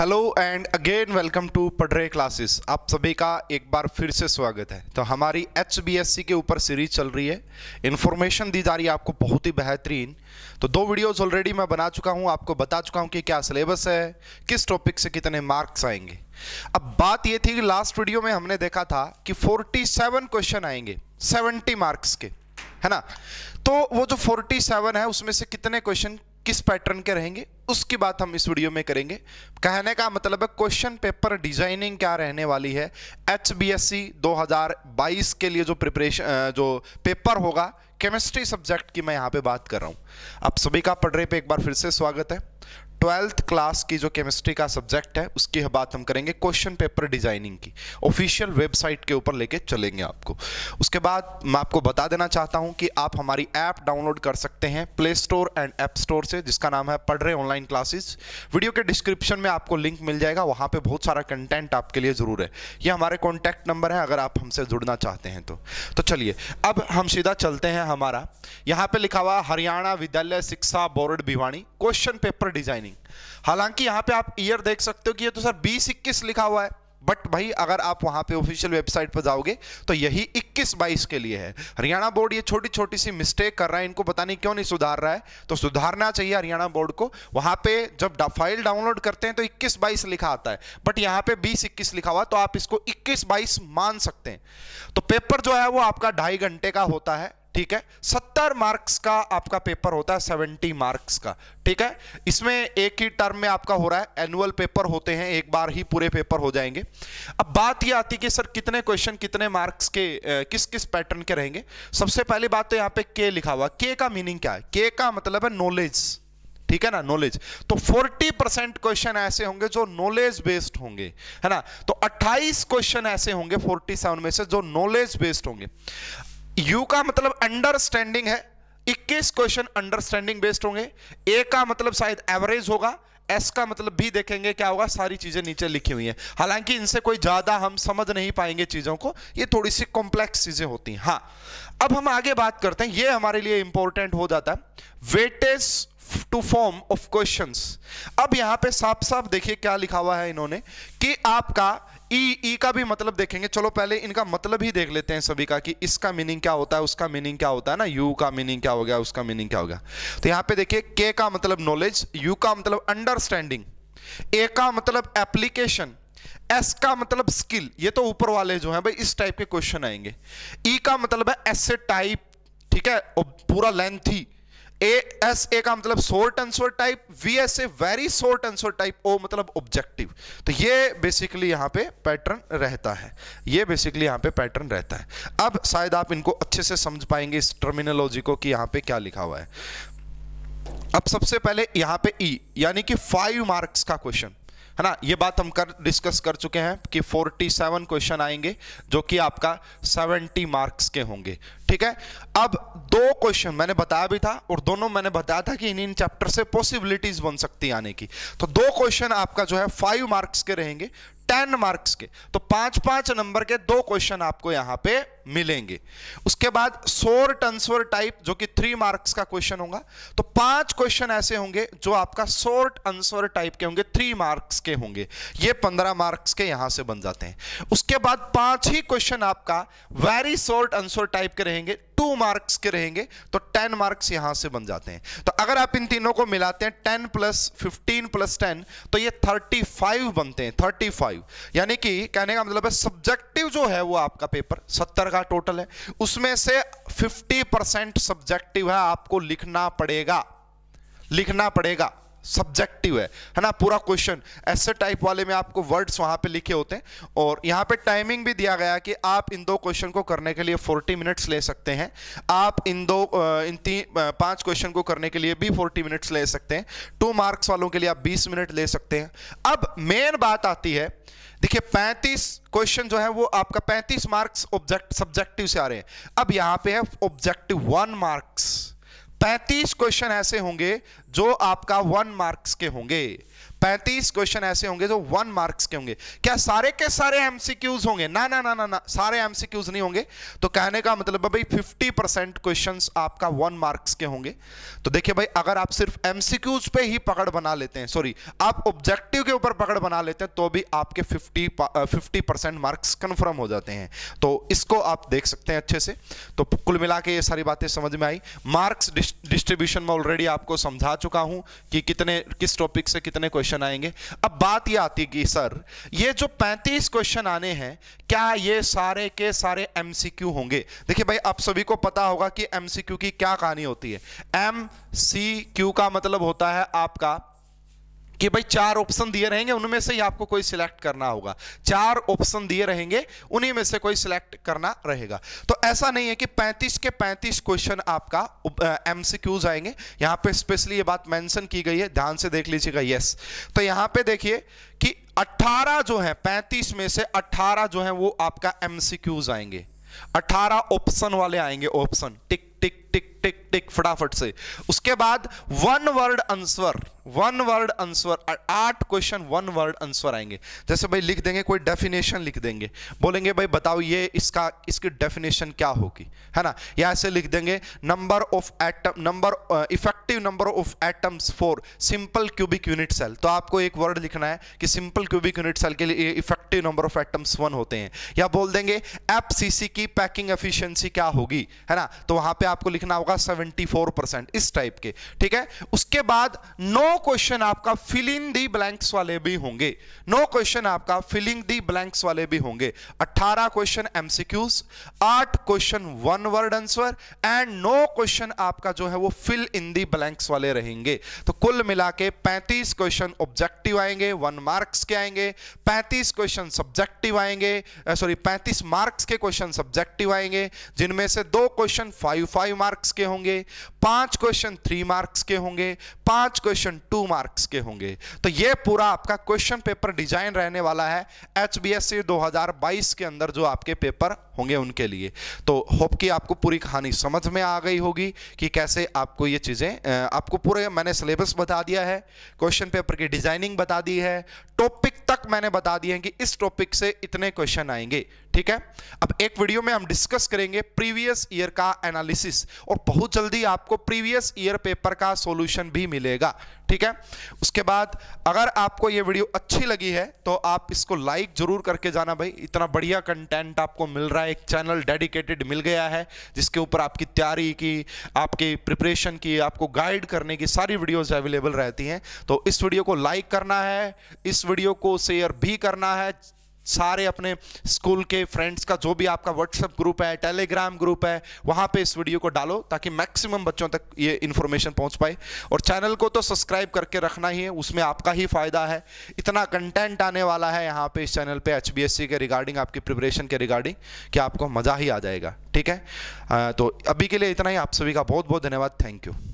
hello and again welcome to पडरे classes आप सभी का एक बार फिर से स्वागत है तो हमारी एच के ऊपर सीरीज चल रही है इन्फॉर्मेशन दी जा रही है आपको बहुत ही बेहतरीन तो दो वीडियोस ऑलरेडी मैं बना चुका हूं आपको बता चुका हूं कि क्या सिलेबस है किस टॉपिक से कितने मार्क्स आएंगे अब बात ये थी कि लास्ट वीडियो में हमने देखा था कि फोर्टी क्वेश्चन आएंगे सेवेंटी मार्क्स के है ना तो वो जो फोर्टी है उसमें से कितने क्वेश्चन किस पैटर्न के रहेंगे उसकी बात हम इस वीडियो में करेंगे कहने का मतलब है क्वेश्चन पेपर डिजाइनिंग क्या रहने वाली है एच बी एस सी दो हजार बाईस के लिए जो प्रिपरेशन जो पेपर होगा केमिस्ट्री सब्जेक्ट की मैं यहाँ पे बात कर रहा हूँ आप सभी का पढ़ रहे पे एक बार फिर से स्वागत है ट्वेल्थ क्लास की जो केमिस्ट्री का सब्जेक्ट है उसकी बात हम करेंगे क्वेश्चन पेपर डिजाइनिंग की ऑफिशियल वेबसाइट के ऊपर लेके चलेंगे आपको उसके बाद मैं आपको बता देना चाहता हूं कि आप हमारी ऐप डाउनलोड कर सकते हैं Play Store and App Store से जिसका नाम है पढ़ रहे ऑनलाइन क्लासेस वीडियो के डिस्क्रिप्शन में आपको लिंक मिल जाएगा वहाँ पर बहुत सारा कंटेंट आपके लिए ज़रूर है ये हमारे कॉन्टैक्ट नंबर है अगर आप हमसे जुड़ना चाहते हैं तो, तो चलिए अब हम सीधा चलते हैं हमारा यहाँ पर लिखा हुआ हरियाणा विद्यालय शिक्षा board Bhiwani question paper designing reasoning हालांकि यहां पे आप ईयर देख सकते हो कि ये तो सर बीस इक्कीस लिखा हुआ है बट भाई अगर आप वहां पे ऑफिशियल वेबसाइट पर जाओगे तो यही 21 22 के लिए है हरियाणा बोर्ड ये छोटी छोटी सी मिस्टेक कर रहा है इनको पता नहीं क्यों नहीं सुधार रहा है तो सुधारना चाहिए हरियाणा बोर्ड को वहां पे जब फाइल डाउनलोड करते हैं तो 21 22 लिखा आता है बट यहां पे 20 21 लिखा हुआ तो आप इसको इक्कीस बाईस मान सकते हैं तो पेपर जो है वो आपका ढाई घंटे का होता है ठीक है सत्तर मार्क्स का आपका पेपर होता है सेवेंटी मार्क्स का ठीक है इसमें एक ही टर्म में आपका हो रहा है एनुअल पेपर होते हैं एक बार ही पूरे पेपर हो जाएंगे अब बात यह आती कि सर कितने क्वेश्चन कितने मार्क्स के किस किस पैटर्न के रहेंगे सबसे पहली बात तो यहां पे के लिखा हुआ के का मीनिंग क्या है के का मतलब है नॉलेज ठीक है ना नॉलेज तो 40 परसेंट क्वेश्चन ऐसे होंगे जो नॉलेज बेस्ड होंगे है ना तो 28 क्वेश्चन ऐसे होंगे 47 में से जो नॉलेज बेस्ड होंगे यू का मतलब अंडरस्टैंडिंग है 21 क्वेश्चन अंडरस्टैंडिंग बेस्ड होंगे ए का मतलब शायद एवरेज होगा एस का मतलब भी देखेंगे क्या होगा सारी चीजें नीचे लिखी हुई हैं हालांकि इनसे कोई ज्यादा हम समझ नहीं पाएंगे चीजों को ये थोड़ी सी कॉम्प्लेक्स चीजें होती हैं हाँ अब हम आगे बात करते हैं ये हमारे लिए इंपॉर्टेंट हो जाता है weightage to form of questions अब यहां पे साफ साफ देखिए क्या लिखा हुआ है इन्होंने कि आपका ई ई का भी मतलब देखेंगे चलो पहले इनका मतलब ही देख लेते हैं सभी का कि इसका मीनिंग क्या होता है उसका मीनिंग क्या होता है ना यू का मीनिंग क्या हो गया उसका मीनिंग क्या हो गया तो यहां पे देखिए के का मतलब नॉलेज यू का मतलब अंडरस्टैंडिंग ए का मतलब एप्लीकेशन एस का मतलब स्किल ये तो ऊपर वाले जो है भाई इस टाइप के क्वेश्चन आएंगे ई का मतलब है एसे टाइप ठीक है और पूरा length he A S A का मतलब short answer type V S A very short answer type O मतलब ऑब्जेक्टिव तो ये बेसिकली यहां पे पैटर्न रहता है ये बेसिकली यहां पे पैटर्न रहता है अब शायद आप इनको अच्छे से समझ पाएंगे इस टर्मिनोलॉजी को कि यहां पे क्या लिखा हुआ है अब सबसे पहले यहां पे ई e, यानी कि फाइव मार्क्स का क्वेश्चन है ना ये बात हम कर डिस्कस कर चुके हैं कि 47 क्वेश्चन आएंगे जो कि आपका 70 मार्क्स के होंगे ठीक है अब दो क्वेश्चन मैंने बताया भी था और दोनों मैंने बताया था कि इन इन चैप्टर से पॉसिबिलिटीज बन सकती आने की तो दो क्वेश्चन आपका जो है फाइव मार्क्स के रहेंगे टेन मार्क्स के तो पांच पांच नंबर के दो क्वेश्चन आपको यहां पर मिलेंगे उसके बाद सोर टंसवर टाइप जो कि थ्री मार्क्स का क्वेश्चन होगा तो पांच क्वेश्चन ऐसे होंगे जो आपका सोर्ट अंसवर टाइप के होंगे थ्री मार्क्स के होंगे ये पंद्रह मार्क्स के यहां से बन जाते हैं उसके बाद पांच ही क्वेश्चन आपका वेरी सोर्ट अंसवर टाइप के रहेंगे टू मार्क्स के रहेंगे तो टेन मार्क्स यहां से बन जाते हैं तो अगर आप इन तीनों को मिलाते हैं ten plus fifteen plus ten तो ये थर्टी फाइव बनते हैं थर्टी फाइव यानी कि कहने का मतलब है सब्जेक्टिव जो है वो आपका पेपर सत्तर का टोटल है उसमें से 50 परसेंट सब्जेक्टिव है आपको लिखना पड़ेगा लिखना पड़ेगा सब्जेक्टिव है है ना पूरा क्वेश्चन ऐसे टाइप वाले में आपको वर्ड्स वहां पे लिखे होते हैं और यहां पे टाइमिंग भी दिया गया कि आप इन दो क्वेश्चन को करने के लिए 40 मिनट्स ले सकते हैं आप इन दो इन तीन पांच क्वेश्चन को करने के लिए भी 40 मिनट्स ले सकते हैं टू मार्क्स वालों के लिए आप बीस मिनट ले सकते हैं अब मेन बात आती है देखिए पैंतीस क्वेश्चन जो है वो आपका पैंतीस मार्क्स ऑब्जेक्ट सब्जेक्टिव से आ रहे हैं अब यहां पर है ऑब्जेक्टिव वन मार्क्स 35 क्वेश्चन ऐसे होंगे जो आपका वन मार्क्स के होंगे पैंतीस क्वेश्चन ऐसे होंगे जो वन मार्क्स के होंगे क्या सारे के सारे एमसीक्यूज होंगे ना ना ना ना ना सारे एमसीक्यूज नहीं होंगे तो कहने का मतलब भाई फिफ्टी परसेंट क्वेश्चन आपका वन मार्क्स के होंगे तो देखिए भाई अगर आप सिर्फ एमसीक्यूज पे ही पकड़ बना लेते हैं सॉरी आप ऑब्जेक्टिव के ऊपर पकड़ बना लेते हैं तो भी आपके fifty fifty percent marks confirm हो जाते हैं तो इसको आप देख सकते हैं अच्छे से तो कुल मिला के ये सारी बातें समझ में आई मार्क्स डिस्ट्रीब्यूशन में ऑलरेडी आपको समझा चुका हूं कि कितने किस टॉपिक से कितने क्वेश्चन क्वेश्चन आएंगे अब बात ये आती कि सर ये जो 35 क्वेश्चन आने हैं क्या ये सारे के सारे एमसीक्यू होंगे देखिए भाई आप सभी को पता होगा कि एमसीक्यू की क्या कहानी होती है एमसीक्यू का मतलब होता है आपका कि भाई चार ऑप्शन दिए रहेंगे उनमें से ही आपको कोई सिलेक्ट करना होगा चार ऑप्शन दिए रहेंगे उन्हीं में से कोई सिलेक्ट करना रहेगा तो ऐसा नहीं है कि 35 के 35 क्वेश्चन आपका एमसीक्यूज आएंगे यहां पे स्पेशली ये बात मेंशन की गई है ध्यान से देख लीजिएगा यस तो यहां पे देखिए कि 18 जो है 35 में से 18 जो है वो आपका एमसीक्यूज आएंगे 18 ऑप्शन वाले आएंगे ऑप्शन टिक टिक टिक टिक टिक फटाफट से उसके बाद one word answer one word answer आठ क्वेश्चन वन वर्ड आंसर आएंगे जैसे भाई लिख देंगे कोई डेफिनेशन लिख देंगे बोलेंगे भाई बताओ ये इसका इसकी डेफिनेशन क्या होगी है ना या ऐसे लिख देंगे number of atom number effective number of atoms for simple cubic unit cell तो आपको एक वर्ड लिखना है कि सिंपल क्यूबिक यूनिट सेल के लिए effective number of atoms one होते हैं या बोल देंगे एफ की पैकिंग एफिशियंसी क्या होगी है ना तो वहां पर आपको लिखना होगा 74 परसेंट इस टाइप के ठीक है उसके बाद नो क्वेश्चन आपका फिलिंग दी ब्लैंक्स वाले भी होंगे नो no क्वेश्चन आपका फिलिंग दी ब्लैंक्स वाले भी होंगे 18 question MCQs 8 question one word answer and नो क्वेश्चन आपका जो है वो फिल इन दी ब्लैंक्स वाले रहेंगे तो कुल मिला के पैंतीस क्वेश्चन ऑब्जेक्टिव आएंगे वन मार्क्स के आएंगे पैंतीस क्वेश्चन सब्जेक्टिव आएंगे सॉरी पैंतीस मार्क्स के क्वेश्चन सब्जेक्टिव आएंगे जिनमें से दो क्वेश्चन फाइव फाइव मार्क्स के होंगे पांच क्वेश्चन थ्री मार्क्स के होंगे पांच क्वेश्चन टू मार्क्स के होंगे तो ये पूरा आपका क्वेश्चन पेपर डिजाइन रहने वाला है एच बी एस सी के अंदर जो आपके पेपर होंगे उनके लिए तो होप कि आपको पूरी कहानी समझ में आ गई होगी कि कैसे आपको ये चीज़ें आपको पूरे मैंने सिलेबस बता दिया है क्वेश्चन पेपर की डिजाइनिंग बता दी है टॉपिक तक मैंने बता दिए हैं कि इस टॉपिक से इतने क्वेश्चन आएंगे ठीक है अब एक वीडियो में हम डिस्कस करेंगे प्रीवियस ईयर का एनालिसिस और बहुत जल्दी आपको प्रीवियस ईयर पेपर का सॉल्यूशन भी मिलेगा ठीक है उसके बाद अगर आपको यह वीडियो अच्छी लगी है तो आप इसको लाइक जरूर करके जाना भाई इतना बढ़िया कंटेंट आपको मिल रहा है एक चैनल डेडिकेटेड मिल गया है जिसके ऊपर आपकी तैयारी की आपकी प्रिपरेशन की आपको गाइड करने की सारी वीडियोस अवेलेबल रहती हैं तो इस वीडियो को लाइक करना है इस वीडियो को शेयर भी करना है सारे अपने स्कूल के फ्रेंड्स का जो भी आपका व्हाट्सएप ग्रुप है टेलीग्राम ग्रुप है वहां पे इस वीडियो को डालो ताकि मैक्सिमम बच्चों तक ये इन्फॉर्मेशन पहुँच पाए और चैनल को तो सब्सक्राइब करके रखना ही है उसमें आपका ही फ़ायदा है इतना कंटेंट आने वाला है यहाँ पे इस चैनल पे एच के रिगार्डिंग आपकी प्रिपरेशन के रिगार्डिंग कि आपको मज़ा ही आ जाएगा ठीक है आ, तो अभी के लिए इतना ही आप सभी का बहुत बहुत धन्यवाद थैंक यू